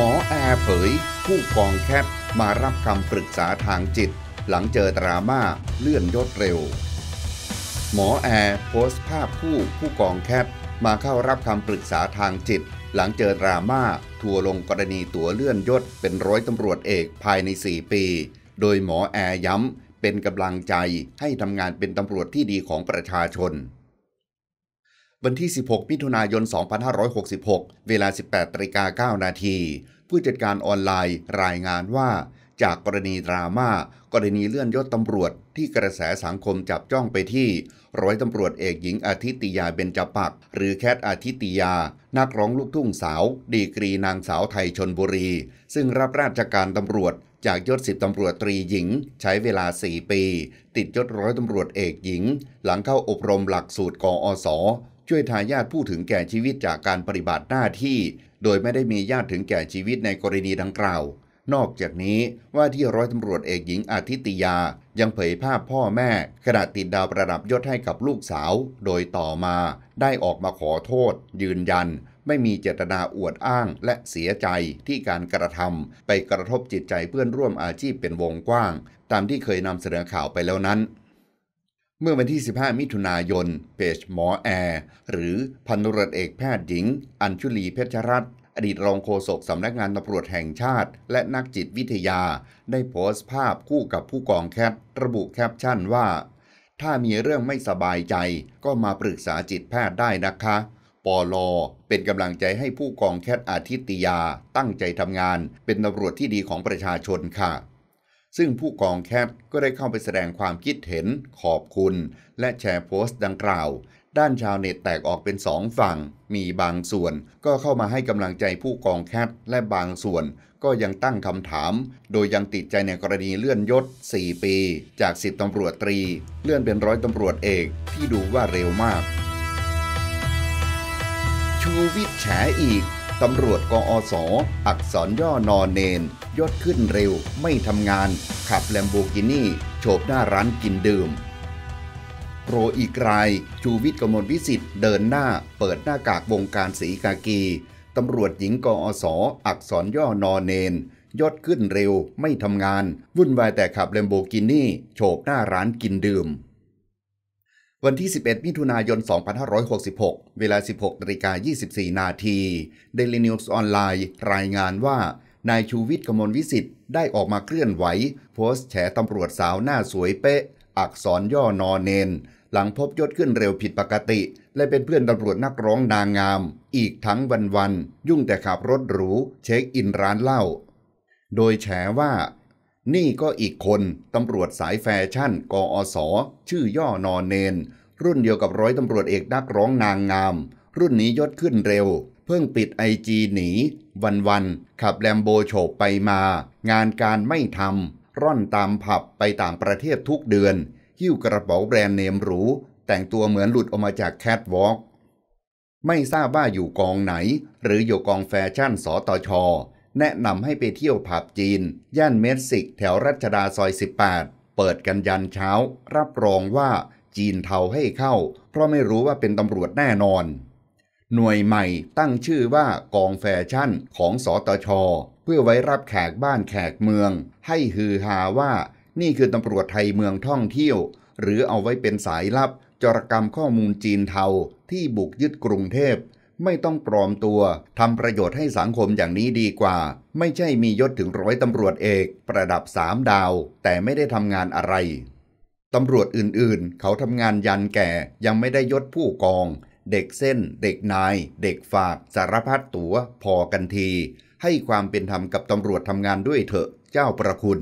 มอแอร์เผยผู้กองแคปมารับคำปรึกษาทางจิต หลังเจอดราม่าเลื่อนยศเร็ว หมอแอร์โพสต์ภาพผู้ผู้กองแคปมาเข้ารับคำปรึกษาทางจิตหลังเจอดราม่าทัวลงกรณีตั๋วเลื่อนยศเป็นร้อยตำรวจเอกภายใน 4 ปี โดยหมอแอร์ย้ำเป็นกำลังใจให้ทำงานเป็นตำรวจที่ดีของประชาชนวันที่ 16มิถุนายน 2566 เวลา 18ตริกา9นาที ผู้จัดการออนไลน์ รายงานว่า จากกรณีดราม่า กรณีเลื่อนยศตำรวจที่กระแสสังคมจับจ้องไปที่ ร้อยตำรวจเอกหญิงอาทิติยา เบญจปัก หรือแคทอาทิตยา นักร้องลูกทุ่งสาว ดีกรีนางสาวไทยชนบุรี ซึ่งรับราชการตำรวจ จากยศสิบตำรวจตรีหญิง ใช้เวลา 4 ปี ติดยศร้อยตำรวจเอกหญิง หลังเข้าอบรมหลักสูตรกออสช่วยทายาทผู้ถึงแก่ชีวิตจากการปฏิบัติหน้าที่ โดยไม่ได้มีญาติถึงแก่ชีวิตในกรณีดังกล่าว นอกจากนี้ว่าที่ร้อยตำรวจเอกหญิงอาทิตยายังเผยภาพพ่อแม่ขณะติดดาวประดับยศให้กับลูกสาว โดยต่อมา ได้ออกมาขอโทษ ยืนยัน ไม่มีเจตนาอวดอ้างและเสียใจที่การกระทำไปกระทบจิตใจเพื่อนร่วมอาชีพเป็นวงกว้าง ตามที่เคยนำเสนอข่าวไปแล้วนั้นเมื่อวันที่ 15 มิถุนายนเพจหมอแอร์ หรือพันรวเอกแพทย์หญิง อัญชุลีเพชรรัตน์อดีตรองโฆษกสำนักงานตำรวจแห่งชาติ และนักจิตวิทยา ได้โพสต์ภาพคู่กับผู้กองแคทระบุแคปชั่นว่า ถ้ามีเรื่องไม่สบายใจ ก็มาปรึกษาจิตแพทย์ได้นะคะปอลอเป็นกำลังใจให้ผู้กองแคทอาทิตยา ตั้งใจทำงาน เป็นตำรวจที่ดีของประชาชนค่ะซึ่งผู้กองแคทก็ได้เข้าไปแสดงความคิดเห็น ขอบคุณ และแชร์โพสต์ดังกล่าว ด้านชาวเน็ตแตกออกเป็นสองฝั่ง มีบางส่วน ก็เข้ามาให้กำลังใจผู้กองแคทและบางส่วน ก็ยังตั้งคำถาม โดยยังติดใจในกรณีเลื่อนยศ 4 ปี จากสิบตำรวจตรีเลื่อนเป็นร้อยตำรวจเอก ที่ดูว่าเร็วมาก ชูวิทย์แฉอีกตำรวจ กอสออักษรย่อนอนเนนยศขึ้นเร็ว ไม่ทำงาน ขับแลมโบกินี่โฉบหน้าร้านกินดื่ม โปรอีกรายชูวิทย์กมลวิสิทธิ์ เดินหน้า เปิดหน้ากากวงการสีกากีตำรวจหญิง กอสออักษรย่อนอนเนนยศขึ้นเร็ว ไม่ทำงาน วุ่นวายแต่ขับแลมโบกินี่โฉบหน้าร้านกินดื่มวันที่ 11 มิถุนายน 2566 เวลา 16นาฬิกา24 นาทีเดลินิวส์ออนไลน์ รายงานว่า นายชูวิทย์กมลวิสิทธิ์ได้ออกมาเคลื่อนไหวโพสต์แฉตำรวจสาวหน้าสวยเป๊ะ อักษรย่อนอน เนน หลังพบยศขึ้นเร็วผิดปกติ และเป็นเพื่อนตำรวจนักร้องนางงาม อีกทั้งวันวัน ยุ่งแต่ขับรถหรู เช็คอินร้านเหล้า โดยแฉว่านี่ก็อีกคน ตำรวจสายแฟชั่นกออสอชื่อย่อนอนเนน รุ่นเดียวกับร้อยตำรวจเอกนักร้องนางงาม รุ่นนี้ยศขึ้นเร็ว เพิ่งปิดไอจีหนี วันวัน ขับแลมโบโฉบไปมา งานการไม่ทำร่อนตามผับไปต่างประเทศทุกเดือน หิ้วกระเป๋าแบรนด์เนมหรู แต่งตัวเหมือนหลุดออกมาจากแคทวอล์กไม่ทราบว่าอยู่กองไหน หรืออยู่กองแฟชั่นสตชแนะนำให้ไปเที่ยวผับจีนย่านเมสิกแถวรัชดาซอย 18 เปิดกันยันเช้า รับรองว่าจีนเทาให้เข้า เพราะไม่รู้ว่าเป็นตำรวจแน่นอน หน่วยใหม่ตั้งชื่อว่ากองแฟชั่นของสอตช เพื่อไว้รับแขกบ้านแขกเมือง ให้ฮือฮาว่านี่คือตำรวจไทยเมืองท่องเที่ยว หรือเอาไว้เป็นสายลับจรกรรมข้อมูลจีนเทาที่บุกยึดกรุงเทพไม่ต้องปลอมตัวทำประโยชน์ให้สังคมอย่างนี้ดีกว่า ไม่ใช่มียศถึงร้อยตำรวจเอก ประดับสามดาว แต่ไม่ได้ทำงานอะไรตำรวจอื่น ๆ เขาทำงานยันแก่ ยังไม่ได้ยศผู้กอง เด็กเส้น เด็กนาย เด็กฝากสารพัดตัว พอกันที ให้ความเป็นธรรมกับตำรวจทำงานด้วยเถอะ เจ้าประคุณ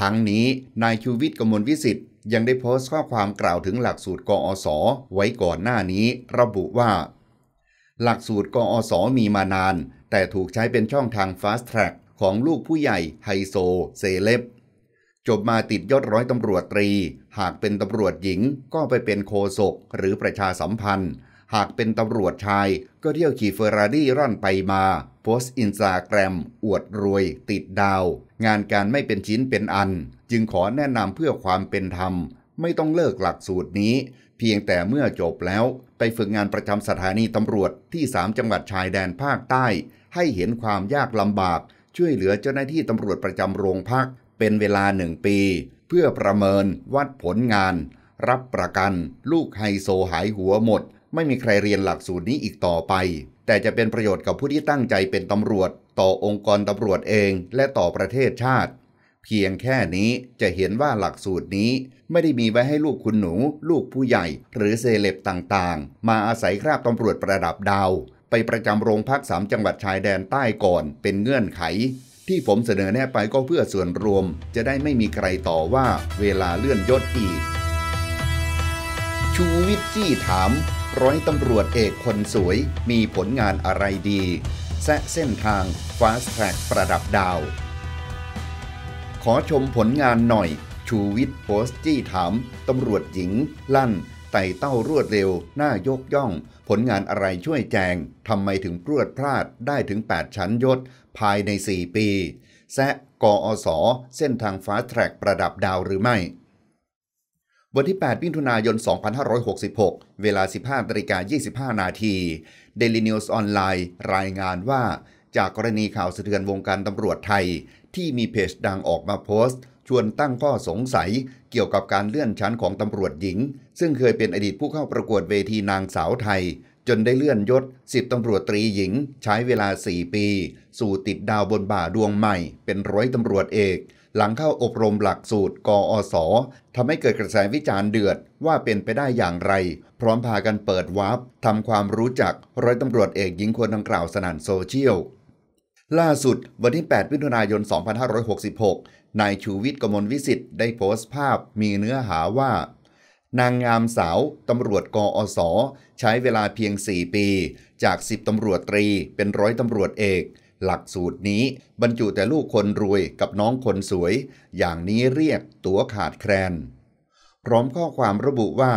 ทั้งนี้ นายชูวิทย์กมลวิสิทธิ์ยังได้โพสต์ข้อความกล่าวถึงหลักสูตรกอสไว้ก่อนหน้านี้ ระบุว่าหลักสูตรกอสมีมานาน แต่ถูกใช้เป็นช่องทาง Fast Track ของลูกผู้ใหญ่ไฮโซ เซเลบจบมาติดยศร้อยตำรวจตรี หากเป็นตำรวจหญิง ก็ไปเป็นโคศกหรือประชาสัมพันธ์ หากเป็นตำรวจชาย ก็เที่ยวขี่เฟอร์รารี่ร่อนไปมา โพสต์อินสตาแกรม อวดรวยติดดาว งานการไม่เป็นชิ้นเป็นอัน จึงขอแนะนำเพื่อความเป็นธรรม ไม่ต้องเลิกหลักสูตรนี้เพียงแต่เมื่อจบแล้ว ไปฝึกงานประจำสถานีตำรวจที่ 3จังหวัดชายแดนภาคใต้ ให้เห็นความยากลำบาก ช่วยเหลือเจ้าหน้าที่ตำรวจประจำโรงพักเป็นเวลาหนึ่งปี เพื่อประเมินวัดผลงาน รับประกัน ลูกไฮโซหายหัวหมด ไม่มีใครเรียนหลักสูตรนี้อีกต่อไป แต่จะเป็นประโยชน์กับผู้ที่ตั้งใจเป็นตำรวจต่อองค์กรตำรวจเองและต่อประเทศชาติเพียงแค่นี้จะเห็นว่าหลักสูตรนี้ไม่ได้มีไว้ให้ลูกคุณหนู ลูกผู้ใหญ่หรือเซเลบต่างๆ มาอาศัยคราบตำรวจประดับดาว ไปประจำโรงพักสามจังหวัดชายแดนใต้ก่อนเป็นเงื่อนไข ที่ผมเสนอแน่ไปก็เพื่อส่วนรวมจะได้ไม่มีใครต่อว่าเวลาเลื่อนยศอีก ชูวิทย์จี้ถาม ร้อยตำรวจเอกคนสวยมีผลงานอะไรดีแซะเส้นทางฟาสแทร็กประดับดาวขอชมผลงานหน่อย ชูวิทย์โพสต์จี้ถาม ตำรวจหญิง ลั่น ไต่เต้ารวดเร็วหน้ายกย่อง ผลงานอะไรช่วยแจงทำไมถึงพรวดพลาดได้ถึง 8 ชั้นยศ ภายใน 4 ปีแซะกออสอเส้นทางฟ้าแทร็กประดับดาวหรือไม่วันที่8มิถุนายน 2566 เวลา 15นาฬิกา25 นาทีเดลินิวส์ออนไลน์รายงานว่าจากกรณีข่าวสะเทือนวงการตำรวจไทย ที่มีเพจดังออกมาโพสต์ ชวนตั้งข้อสงสัยเกี่ยวกับการเลื่อนชั้นของตำรวจหญิง ซึ่งเคยเป็นอดีตผู้เข้าประกวดเวทีนางสาวไทย จนได้เลื่อนยศสิบตำรวจตรีหญิง ใช้เวลา 4 ปี สู่ติดดาวบนบ่าดวงใหม่ เป็นร้อยตำรวจเอก หลังเข้าอบรมหลักสูตรกอสอทำให้เกิดกระแสวิจารณ์เดือดว่าเป็นไปได้อย่างไร พร้อมพากันเปิดวาร์ปทำความรู้จักร้อยตำรวจเอกหญิงคนดังกล่าวสนั่นโซเชียลล่าสุดวันที่8ฤิจุนายน 2566 นายชูวิทย์กมลวิสิทธิ์ได้โพสต์ภาพมีเนื้อหาว่า นางงามสาว ตำรวจกอสใช้เวลาเพียง 4 ปี จาก 10 ตำรวจตรี เป็นร้อยตำรวจเอก หลักสูตรนี้บรรจุแต่ลูกคนรวยกับน้องคนสวย อย่างนี้เรียกตัวขาดแคลน พร้อมข้อความระบุว่า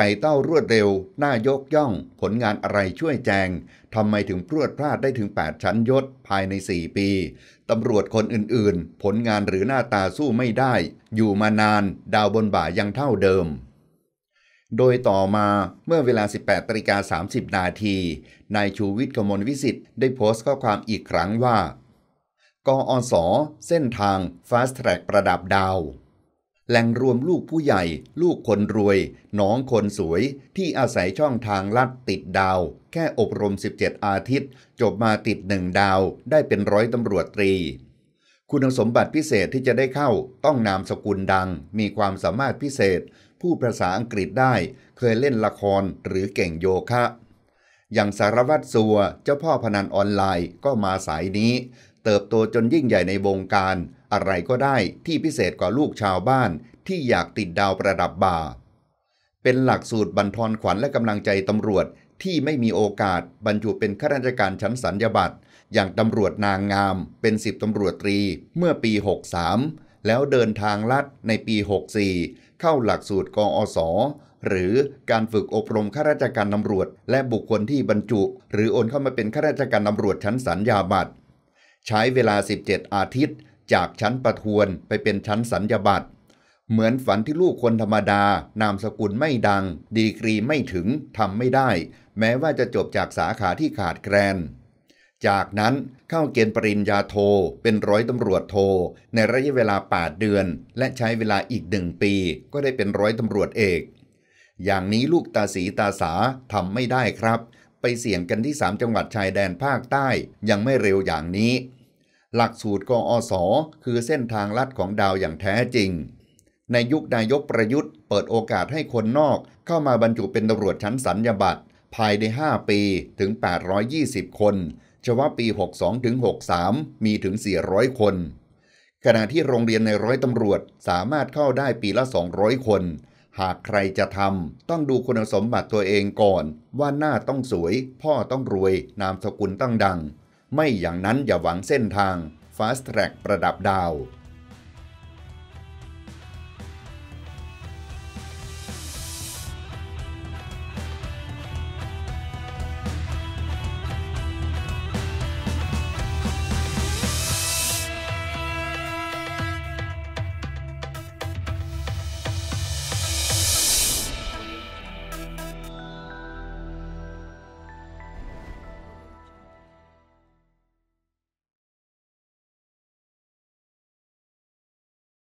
ไต่เต้ารวดเร็วน่ายกย่อง ผลงานอะไรช่วยแจงทำไมถึงพรวดพลาดได้ถึง 8 ชั้นยศภายใน 4 ปีตำรวจคนอื่นๆ ผลงานหรือหน้าตาสู้ไม่ได้ อยู่มานาน ดาวบนบ่ายังเท่าเดิม โดยต่อมาเมื่อเวลา 18ตริกา30 นาทีนายชูวิทย์กมลวิสิทธิ์ได้โพสต์ข้อความอีกครั้งว่า กออสเส้นทางาสต์แทร็กประดับดาวแหล่งรวมลูกผู้ใหญ่ ลูกคนรวยน้องคนสวยที่อาศัยช่องทางลัดติดดาว แค่อบรม 17 อาทิตย์ จบมาติดหนึ่งดาวได้เป็นร้อยตำรวจตรี คุณสมบัติพิเศษที่จะได้เข้าต้องนามสกุลดัง มีความสามารถพิเศษ ผู้ภาษาอังกฤษได้เคยเล่นละครหรือเก่งโยคะ อย่างสารวัตรสัว เจ้าพ่อพนันออนไลน์ก็มาสายนี้ เติบโตจนยิ่งใหญ่ในวงการอะไรก็ได้ที่พิเศษกว่าลูกชาวบ้านที่อยากติดดาวประดับบาเป็นหลักสูตรบรรทอนขวัญและกำลังใจตำรวจ ที่ไม่มีโอกาสบรรจุเป็นข้าราชการชั้นสัญญาบัตรอย่างตำรวจนางงาม เป็นสิบตำรวจตรี เมื่อปี 63 แล้วเดินทางลัดในปี 64 เข้าหลักสูตรกอส หรือการฝึกอบรมข้าราชการตำรวจ และบุคคลที่บรรจุ หรือโอนเข้ามาเป็นข้าราชการตำรวจชั้นสัญญาบัตรใช้เวลา 17 อาทิตย์จากชั้นประทวนไปเป็นชั้นสัญญบัตรเหมือนฝันที่ลูกคนธรรมดานามสกุลไม่ดัง ดีกรีไม่ถึงทำไม่ได้ แม้ว่าจะจบจากสาขาที่ขาดแคลนจากนั้นเข้าเกณฑ์ปริญญาโทเป็นร้อยตำรวจโทในระยะเวลา 8 เดือน และใช้เวลาอีกหนึ่งปี ก็ได้เป็นร้อยตำรวจเอก อย่างนี้ลูกตาสีตาสาทำไม่ได้ครับ ไปเสี่ยงกันที่ 3 จังหวัดชายแดนภาคใต้ยังไม่เร็วอย่างนี้หลักสูตรกอสอคือเส้นทางลัดของดาวอย่างแท้จริง ในยุคนายกประยุทธ์เปิดโอกาสให้คนนอก เข้ามาบรรจุเป็นตำรวจชั้นสัญญาบัตรภายใน 5 ปีถึง 820 คน เฉพาะปี 62ถึง63 มีถึง 400 คน ขณะที่โรงเรียนในร้อยตำรวจสามารถเข้าได้ปีละ 200 คน หากใครจะทำต้องดูคุณสมบัติตัวเองก่อนว่าหน้าต้องสวย พ่อต้องรวย นามสกุลต้องดังไม่อย่างนั้นอย่าหวังเส้นทาง Fast Track ประดับดาว